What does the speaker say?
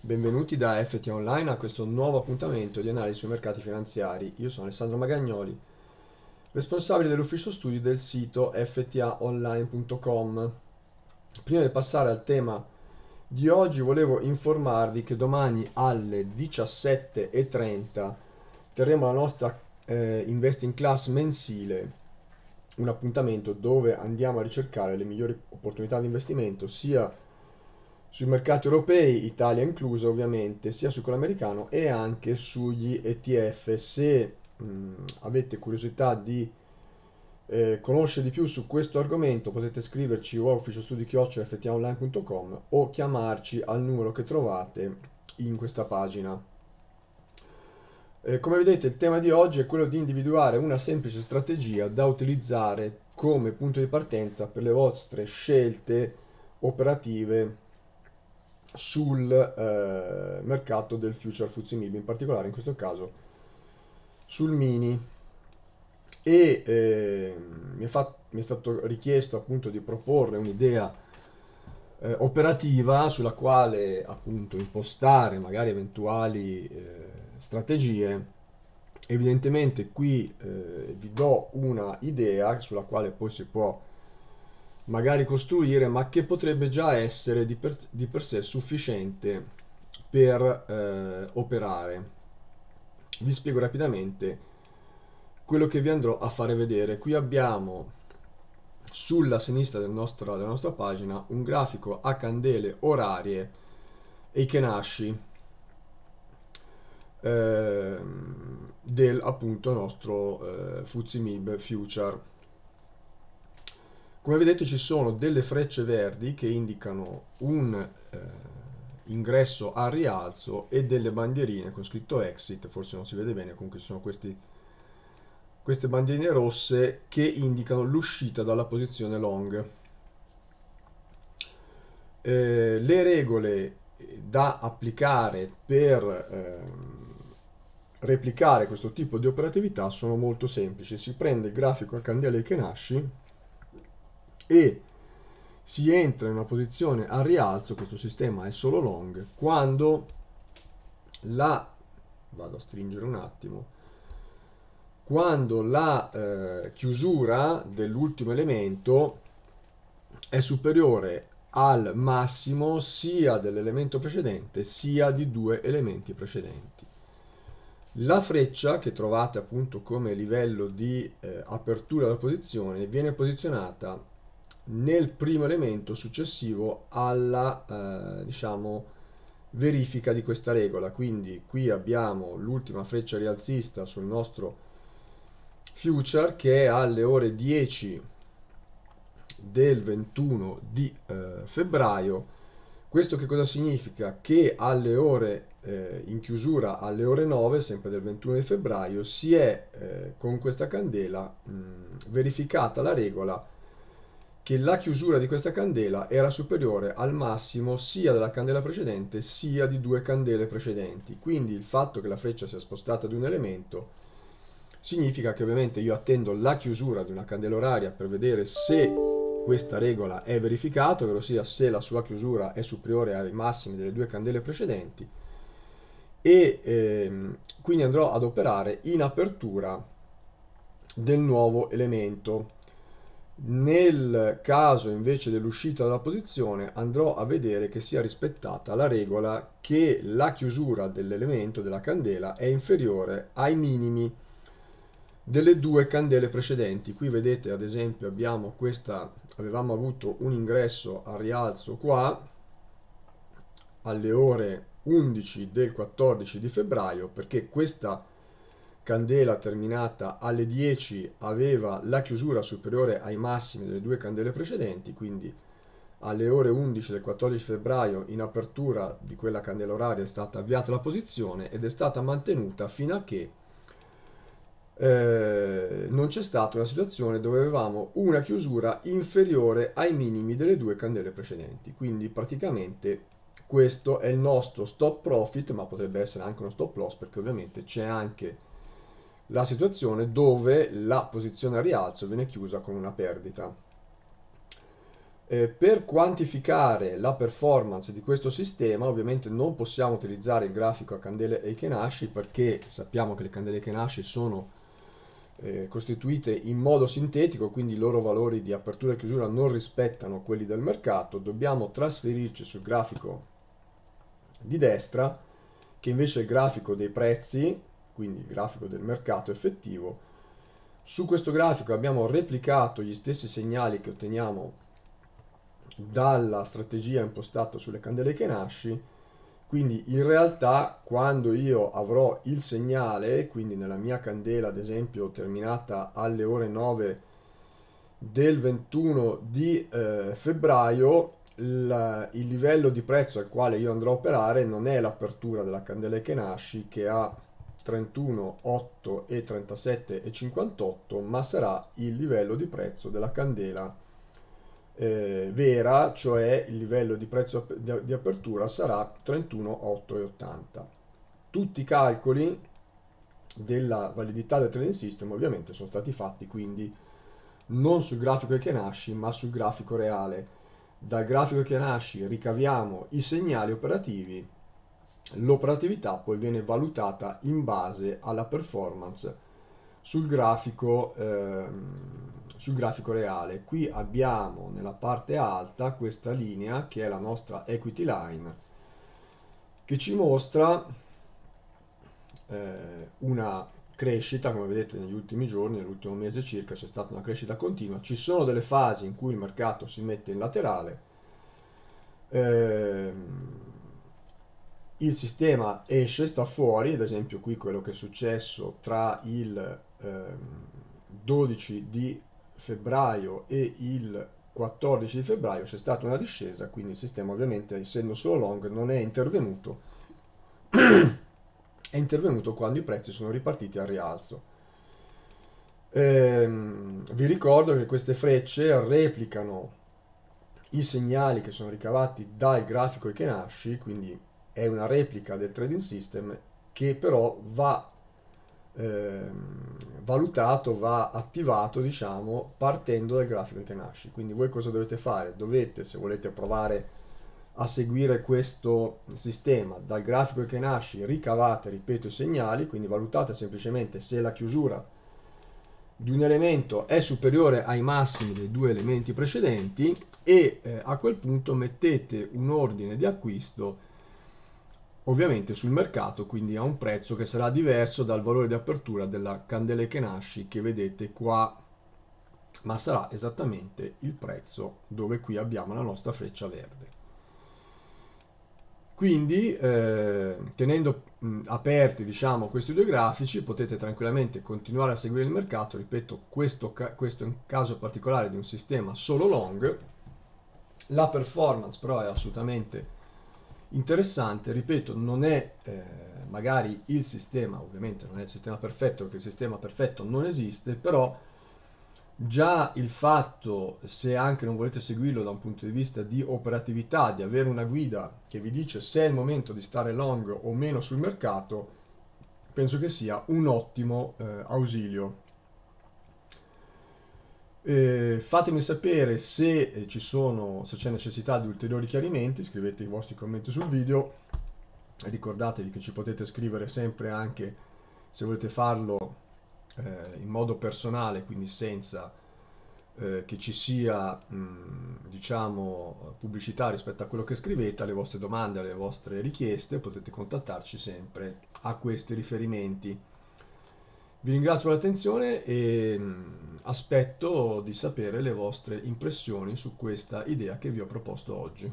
Benvenuti da FT Online a questo nuovo appuntamento di analisi sui mercati finanziari. Io sono Alessandro Magagnoli, responsabile dell'ufficio studi del sito ftaonline.com. Prima di passare al tema di oggi volevo informarvi che domani alle 17.30 terremo la nostra eh, Investing Class mensile, un appuntamento dove andiamo a ricercare le migliori opportunità di investimento sia sui mercati europei, Italia inclusa ovviamente, sia su quello americano e anche sugli ETF. Se mh, mm, avete curiosità di eh, conoscere di più su questo argomento potete scriverci o a ufficio studi ftonline.com o chiamarci al numero che trovate in questa pagina. Eh, come vedete il tema di oggi è quello di individuare una semplice strategia da utilizzare come punto di partenza per le vostre scelte operative sul eh, mercato del future Fuzzi MIB, in particolare in questo caso sul mini e eh, mi, è fatto, mi, è stato richiesto appunto di proporre un'idea eh, operativa sulla quale appunto impostare magari eventuali eh, strategie evidentemente qui eh, vi do una idea sulla quale poi si può magari costruire, ma che potrebbe già essere di per, di per sé sufficiente per eh, operare. Vi spiego rapidamente quello che vi andrò a fare vedere. Qui abbiamo sulla sinistra del nostro, della nostra pagina un grafico a candele orarie e Ikenashi eh, del appunto nostro eh, Fuzimib Future come vedete ci sono delle frecce verdi che indicano un eh, ingresso a rialzo e delle bandierine con scritto exit, forse non si vede bene, comunque ci sono questi, queste bandierine rosse che indicano l'uscita dalla posizione long. Eh, le regole da applicare per eh, replicare questo tipo di operatività sono molto semplici. Si prende il grafico a candele che nasci e si entra in una posizione a rialzo, questo sistema è solo long, quando la, vado a stringere un attimo, quando la eh, chiusura dell'ultimo elemento è superiore al massimo sia dell'elemento precedente sia di due elementi precedenti. La freccia che trovate appunto come livello di eh, apertura della posizione viene posizionata nel primo elemento successivo alla eh, diciamo, verifica di questa regola. Quindi qui abbiamo l'ultima freccia rialzista sul nostro future che è alle ore 10 del 21 di eh, febbraio. Questo che cosa significa? Che alle ore eh, in chiusura alle ore 9, sempre del 21 di febbraio, si è eh, con questa candela mh, verificata la regola che la chiusura di questa candela era superiore al massimo sia della candela precedente sia di due candele precedenti. Quindi il fatto che la freccia sia spostata di un elemento significa che ovviamente io attendo la chiusura di una candela oraria per vedere se questa regola è verificata, ovvero sia se la sua chiusura è superiore ai massimi delle due candele precedenti e ehm, quindi andrò ad operare in apertura del nuovo elemento nel caso invece dell'uscita dalla posizione andrò a vedere che sia rispettata la regola che la chiusura dell'elemento della candela è inferiore ai minimi delle due candele precedenti. Qui vedete ad esempio abbiamo questa, avevamo avuto un ingresso a rialzo qua alle ore 11 del 14 di febbraio perché questa candela terminata alle 10 aveva la chiusura superiore ai massimi delle due candele precedenti, quindi alle ore 11 del 14 febbraio in apertura di quella candela oraria è stata avviata la posizione ed è stata mantenuta fino a che eh, non c'è stata una situazione dove avevamo una chiusura inferiore ai minimi delle due candele precedenti. Quindi praticamente questo è il nostro stop profit, ma potrebbe essere anche uno stop loss perché ovviamente c'è anche la situazione dove la posizione a rialzo viene chiusa con una perdita. Eh, per quantificare la performance di questo sistema ovviamente non possiamo utilizzare il grafico a candele e Eikenashi perché sappiamo che le candele Eikenashi sono eh, costituite in modo sintetico, quindi i loro valori di apertura e chiusura non rispettano quelli del mercato, dobbiamo trasferirci sul grafico di destra che invece è il grafico dei prezzi quindi il grafico del mercato effettivo. Su questo grafico abbiamo replicato gli stessi segnali che otteniamo dalla strategia impostata sulle candele che nasci, quindi in realtà quando io avrò il segnale, quindi nella mia candela ad esempio terminata alle ore 9 del 21 di eh, febbraio, il, il livello di prezzo al quale io andrò a operare non è l'apertura della candela che nasci che ha 31, 8 e 37 e 58, ma sarà il livello di prezzo della candela eh, vera, cioè il livello di prezzo di, di apertura sarà 31, 8 e 80. Tutti i calcoli della validità del trading system ovviamente sono stati fatti quindi non sul grafico che nasci ma sul grafico reale. Dal grafico che nasci ricaviamo i segnali operativi L'operatività poi viene valutata in base alla performance sul grafico, eh, sul grafico reale. Qui abbiamo nella parte alta questa linea che è la nostra equity line che ci mostra eh, una crescita, come vedete negli ultimi giorni, nell'ultimo mese circa c'è stata una crescita continua. Ci sono delle fasi in cui il mercato si mette in laterale. Eh, il sistema esce, sta fuori, ad esempio qui quello che è successo tra il ehm, 12 di febbraio e il 14 di febbraio c'è stata una discesa, quindi il sistema ovviamente essendo solo long non è intervenuto, è intervenuto quando i prezzi sono ripartiti al rialzo. Ehm, vi ricordo che queste frecce replicano i segnali che sono ricavati dal grafico Ikenashi, quindi è una replica del trading system che però va eh, valutato, va attivato, diciamo, partendo dal grafico di Kanashi. Quindi voi cosa dovete fare? Dovete, se volete provare a seguire questo sistema, dal grafico di Kanashi ricavate, ripeto, i segnali, quindi valutate semplicemente se la chiusura di un elemento è superiore ai massimi dei due elementi precedenti e eh, a quel punto mettete un ordine di acquisto ovviamente sul mercato, quindi a un prezzo che sarà diverso dal valore di apertura della candele che nasci che vedete qua, ma sarà esattamente il prezzo dove qui abbiamo la nostra freccia verde. Quindi eh, tenendo mh, aperti diciamo, questi due grafici potete tranquillamente continuare a seguire il mercato, ripeto questo, ca questo è un caso particolare di un sistema solo long, la performance però è assolutamente interessante, ripeto, non è eh, magari il sistema, ovviamente non è il sistema perfetto, perché il sistema perfetto non esiste, però già il fatto, se anche non volete seguirlo da un punto di vista di operatività, di avere una guida che vi dice se è il momento di stare long o meno sul mercato, penso che sia un ottimo eh, ausilio eh, fatemi sapere se eh, ci sono, se c'è necessità di ulteriori chiarimenti, scrivete i vostri commenti sul video. Ricordatevi che ci potete scrivere sempre anche se volete farlo eh, in modo personale, quindi senza eh, che ci sia mh, diciamo pubblicità rispetto a quello che scrivete, alle vostre domande, alle vostre richieste, potete contattarci sempre a questi riferimenti. Vi ringrazio per l'attenzione e mm, aspetto di sapere le vostre impressioni su questa idea che vi ho proposto oggi.